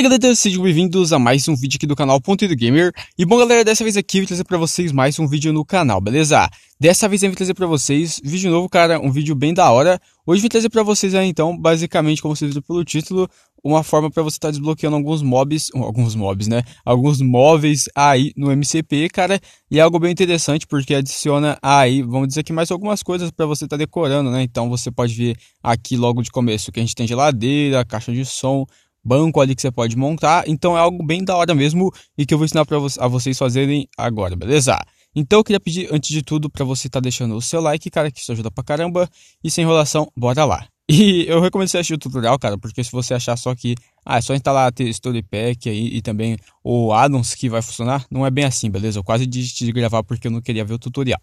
Fala galera, então, sejam bem-vindos a mais um vídeo aqui do canal Ponto do Gamer. E bom galera, dessa vez aqui eu vou trazer pra vocês mais um vídeo no canal, beleza? Dessa vez eu vou trazer pra vocês vídeo novo, cara, um vídeo bem da hora. Hoje eu vou trazer pra vocês aí então, basicamente, como vocês viram pelo título, uma forma para você estar tá desbloqueando alguns mobs, alguns mobs, né? Alguns móveis aí no MCP, cara, e é algo bem interessante porque adiciona aí, vamos dizer que mais algumas coisas para você estar tá decorando, né? Então você pode ver aqui logo de começo que a gente tem geladeira, caixa de som, banco ali que você pode montar. Então é algo bem da hora mesmo e que eu vou ensinar pra vo a vocês fazerem agora, beleza? Então eu queria pedir, antes de tudo, para você estar tá deixando o seu like, cara, que isso ajuda pra caramba. E sem enrolação, bora lá. E eu recomendo você assistir o tutorial, cara, porque se você achar só que ah, é só instalar a Story Pack aí e também o addons que vai funcionar, não é bem assim, beleza? Eu quase desisti de gravar porque eu não queria ver o tutorial.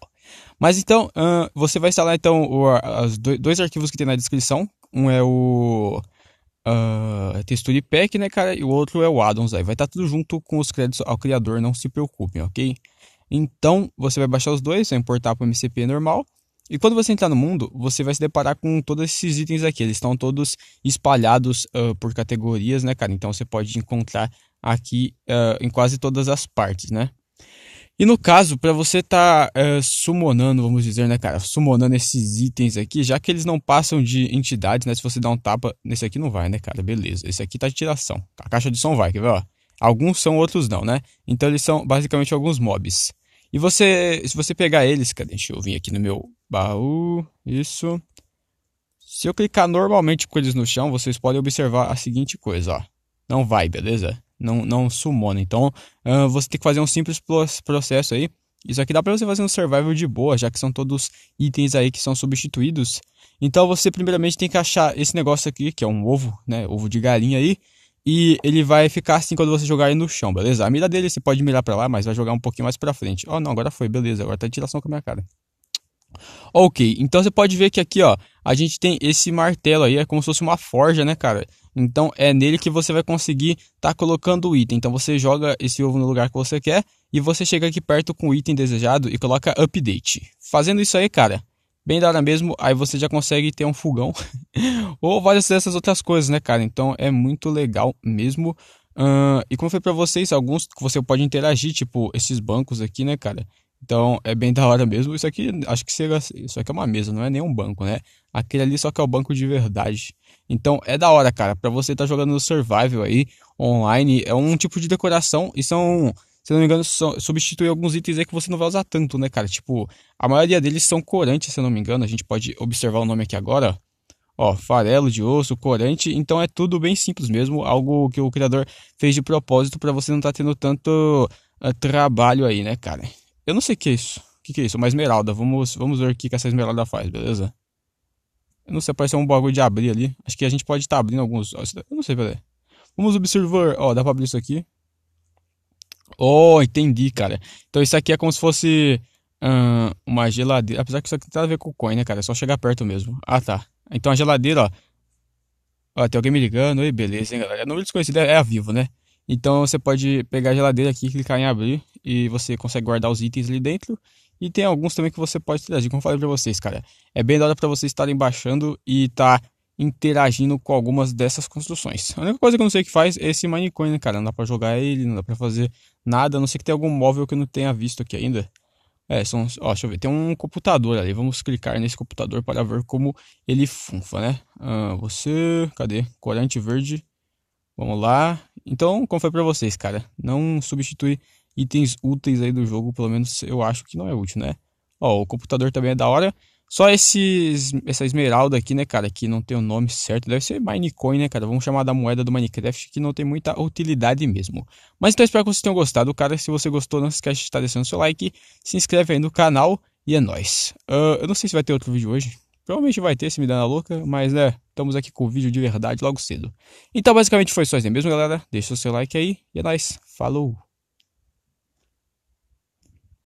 Mas então, uh, você vai instalar então os dois arquivos que tem na descrição. Um é o uh, ah, é Texture Pack, né, cara? E o outro é o Addons aí. Vai estar tá tudo junto com os créditos ao criador, não se preocupem, ok? Então, você vai baixar os dois, vai importar para o MCP normal. E quando você entrar no mundo, você vai se deparar com todos esses itens aqui. Eles estão todos espalhados uh, por categorias, né, cara? Então, você pode encontrar aqui uh, em quase todas as partes, né? E no caso, para você estar tá, é, summonando, vamos dizer, né, cara? Summonando esses itens aqui, já que eles não passam de entidades, né? Se você dá um tapa, nesse aqui não vai, né, cara? Beleza. Esse aqui tá de tiração. A caixa de som vai, quer ver, ó? Alguns são, outros não, né? Então eles são basicamente alguns mobs. E você, se você pegar eles, cadê? Deixa eu vir aqui no meu baú. Isso. Se eu clicar normalmente com eles no chão, vocês podem observar a seguinte coisa, ó. Não vai, beleza? não, não sumona. Então, uh, você tem que fazer um simples processo aí. Isso aqui dá para você fazer um survival de boa, já que são todos itens aí que são substituídos. Então, você primeiramente tem que achar esse negócio aqui, que é um ovo, né, ovo de galinha aí. E ele vai ficar assim quando você jogar ele no chão, beleza? A mira dele você pode mirar para lá, mas vai jogar um pouquinho mais para frente. Oh, não, agora foi, beleza. Agora tá de tiração com a minha cara. Ok, então você pode ver que aqui, ó, a gente tem esse martelo aí, é como se fosse uma forja, né, cara? Então é nele que você vai conseguir tá colocando o item. Então você joga esse ovo no lugar que você quer e você chega aqui perto com o item desejado e coloca update. Fazendo isso aí, cara, bem da hora mesmo, aí você já consegue ter um fogão ou várias dessas outras coisas, né, cara? Então é muito legal mesmo. Uh, e como eu falei pra vocês, alguns que você pode interagir, tipo esses bancos aqui, né, cara? Então é bem da hora mesmo. Isso aqui, acho que chega, isso aqui é uma mesa, não é nem um banco, né? Aquele ali só que é o banco de verdade. Então é da hora, cara, para você estar tá jogando no survival aí online, é um tipo de decoração e são, se não me engano, substituir alguns itens aí que você não vai usar tanto, né, cara? Tipo, a maioria deles são corantes, se não me engano, a gente pode observar o nome aqui agora. Ó, farelo de osso, corante, então é tudo bem simples mesmo, algo que o criador fez de propósito para você não estar tá tendo tanto uh, trabalho aí, né, cara? Eu não sei o que é isso. O que, que é isso? É uma esmeralda. Vamos, vamos ver o que, essa esmeralda faz, beleza? Eu não sei, parece um bagulho de abrir ali. Acho que a gente pode estar tá abrindo alguns. Eu não sei, peraí. Vamos observar. Ó, dá pra abrir isso aqui. Oh, entendi, cara. Então isso aqui é como se fosse hum, uma geladeira. Apesar que isso aqui não tem nada a ver com o coin, né, cara? É só chegar perto mesmo. Ah, tá. Então a geladeira, ó. Ó, tem alguém me ligando. Ei, beleza, hein, galera? Não número desconhecido, é, é, é a vivo, né? Então você pode pegar a geladeira aqui, clicar em abrir e você consegue guardar os itens ali dentro. E tem alguns também que você pode interagir, como eu falei pra vocês, cara. É bem da hora pra vocês estarem baixando e estar tá interagindo com algumas dessas construções. A única coisa que eu não sei que faz é esse Minecoin, né, cara? Não dá pra jogar ele, não dá pra fazer nada, a não ser que tenha algum móvel que eu não tenha visto aqui ainda. É, são, ó, deixa eu ver, tem um computador ali, vamos clicar nesse computador para ver como ele funfa, né? Ah, você, cadê? Corante verde, vamos lá, então, como foi para vocês, cara, não substitui itens úteis aí do jogo, pelo menos eu acho que não é útil, né? Ó, o computador também é da hora. Só esses, essa esmeralda aqui, né, cara, que não tem o nome certo. Deve ser Minecoin, né, cara? Vamos chamar da moeda do Minecraft, que não tem muita utilidade mesmo. Mas então espero que vocês tenham gostado, cara. Se você gostou, não se esquece de estar deixando seu like. Se inscreve aí no canal e é nóis. Uh, eu não sei se vai ter outro vídeo hoje. Provavelmente vai ter se me dá na louca, mas né, estamos aqui com o vídeo de verdade logo cedo. Então basicamente foi só isso mesmo, galera. Deixa o seu like aí e é nóis. Falou!